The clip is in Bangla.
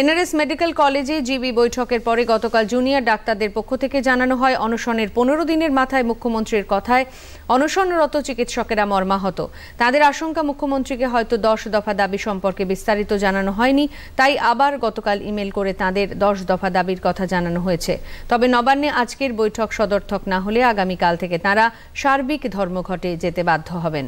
এনআরএস মেডিকেল কলেজে জিবি বৈঠকের পরে গতকাল জুনিয়র ডাক্তারদের পক্ষ থেকে জানানো হয় অনশনের পনেরো দিনের মাথায় মুখ্যমন্ত্রীর কথায় অনশনরত চিকিৎসকেরা মর্মাহত তাদের আশঙ্কা মুখ্যমন্ত্রীকে হয়তো দশ দফা দাবি সম্পর্কে বিস্তারিত জানানো হয়নি তাই আবার গতকাল ইমেল করে তাদের দশ দফা দাবির কথা জানানো হয়েছে তবে নবান্নে আজকের বৈঠক সদর্থক না হলে আগামীকাল থেকে তারা সার্বিক ধর্মঘটে যেতে বাধ্য হবেন